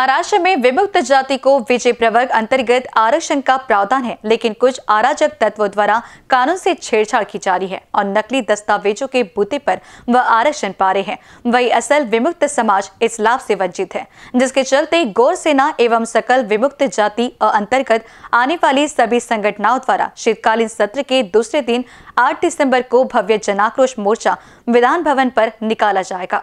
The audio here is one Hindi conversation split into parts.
महाराष्ट्र में विमुक्त जाति को विजय प्रवर्ग अंतर्गत आरक्षण का प्रावधान है लेकिन कुछ आराजक तत्वों द्वारा कानून से छेड़छाड़ की जा रही है और नकली दस्तावेजों के बूते पर वह आरक्षण पा रहे हैं वही असल विमुक्त समाज इस लाभ से वंचित है जिसके चलते गौर सेना एवं सकल विमुक्त जाति और अंतर्गत आने वाली सभी संगठनाओं द्वारा शीतकालीन सत्र के दूसरे दिन आठ दिसंबर को भव्य जनाक्रोश मोर्चा विधान भवन पर निकाला जाएगा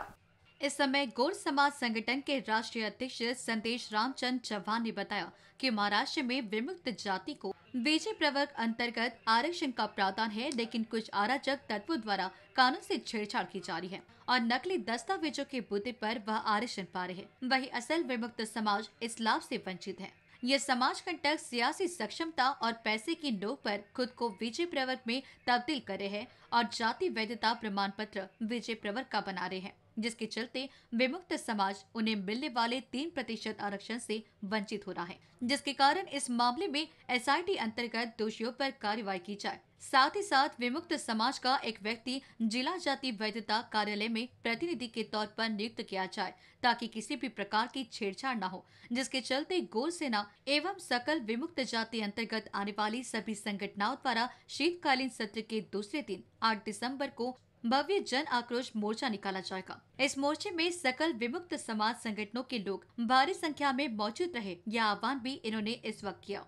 इस समय गोर समाज संगठन के राष्ट्रीय अध्यक्ष संदेश रामचंद चौहान ने बताया कि महाराष्ट्र में विमुक्त जाति को बीजे प्रवर्ग अंतर्गत आरक्षण का प्रावधान है लेकिन कुछ आराजक तत्वों द्वारा कानून से छेड़छाड़ की जा रही है और नकली दस्तावेजों के मुद्दे पर वह आरक्षण पा रहे हैं वही असल विमुक्त समाज इस लाभ से वंचित है ये समाज कंटक सियासी सक्षमता और पैसे की नोक पर खुद को विजय प्रवर्ग में तब्दील कर रहे हैं और जाति वैधता प्रमाण पत्र विजय प्रवर्ग का बना रहे हैं जिसके चलते विमुक्त समाज उन्हें मिलने वाले तीन प्रतिशत आरक्षण से वंचित हो रहा है जिसके कारण इस मामले में एसआईटी अंतर्गत दोषियों पर कार्रवाई की जाए साथ ही साथ विमुक्त समाज का एक व्यक्ति जिला जाति वैधता कार्यालय में प्रतिनिधि के तौर पर नियुक्त किया जाए ताकि किसी भी प्रकार की छेड़छाड़ न हो जिसके चलते गोल सेना एवं सकल विमुक्त जाति अंतर्गत आने वाली सभी संगठनाओं द्वारा शीतकालीन सत्र के दूसरे दिन आठ दिसम्बर को भव्य जन आक्रोश मोर्चा निकाला जाएगा इस मोर्चे में सकल विमुक्त समाज संगठनों के लोग भारी संख्या में मौजूद रहे या आवाहन भी इन्होंने इस वक्त किया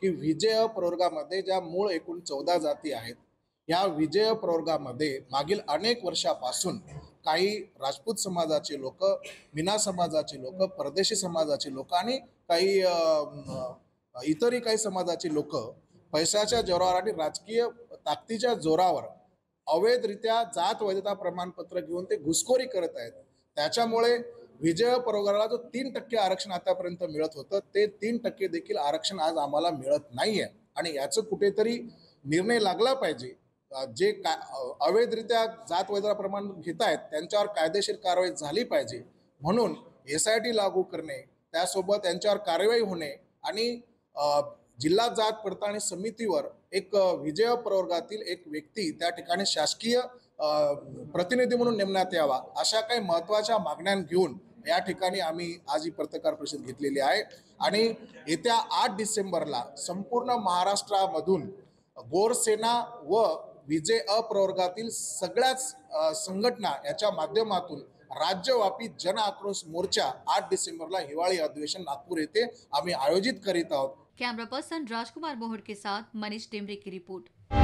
कि विजय प्रवर्गामध्ये ज्या मूल एकूण चौदा जाती आहेत या विजय प्रवर्गामध्ये मागील अनेक वर्षापासून काही राजपूत समाजाचे लोक मीना समाजाचे लोक परदेशी समाजाचे लोक आणि काही ही काही समाजाचे लोक पैशाच्या जोरावर आणि राजकीय ताकदीच्या जोरावर अवैधरित्या जात वैधता प्रमाणपत्र घेऊन ते घुसखोरी करत आहेत त्याच्यामुळे विजय परोगराला जो तीन टक्के आरक्षण आतापर्यंत मिळत होतं ते तीन टक्के देखील आरक्षण आज आम्हाला मिळत नाही आहे आणि याचं कुठेतरी निर्णय लागला पाहिजे जे का अवैधरित्या जात वैधता प्रमाण घेत आहेत त्यांच्यावर कायदेशीर कारवाई झाली पाहिजे म्हणून एस आय टी लागू करणे त्यासोबत त्यांच्यावर कारवाई होणे आणि जिल्हा जात पडताळणी समितीवर एक विजय प्रवर्गातील एक व्यक्ती त्या ठिकाणी शासकीय प्रतिनिधी म्हणून नेमण्यात यावा अशा काही महत्त्वाच्या मागण्या घेऊन या ठिकाणी आम्ही आज ही पत्रकार परिषद घेतलेली आहे आणि येत्या आठ डिसेंबरला संपूर्ण महाराष्ट्रामधून गोरसेना व विजय अप्रवर्गातील सगळ्याच संघटना याच्या माध्यमातून राज्यव्यापी जन आक्रोश मोर्चा आठ डिसेंबरला हिवाळी अधिवेशन नागपूर येथे आम्ही आयोजित करीत आहोत कैमरा पर्सन राजकुमार मोहर के साथ मनीष डिमरी की रिपोर्ट